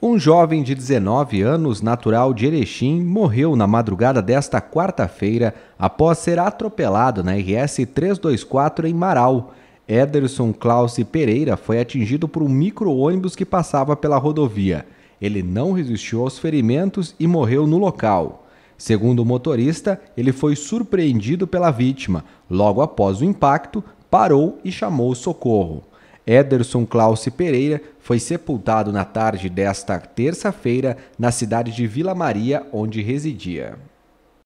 Um jovem de 19 anos, natural de Erechim, morreu na madrugada desta quarta-feira após ser atropelado na RS 324 em Marau. Ederson Klaus Pereira foi atingido por um micro-ônibus que passava pela rodovia. Ele não resistiu aos ferimentos e morreu no local. Segundo o motorista, ele foi surpreendido pela vítima. Logo após o impacto, parou e chamou o socorro. Ederson Klaus Pereira foi sepultado na tarde desta terça-feira na cidade de Vila Maria, onde residia.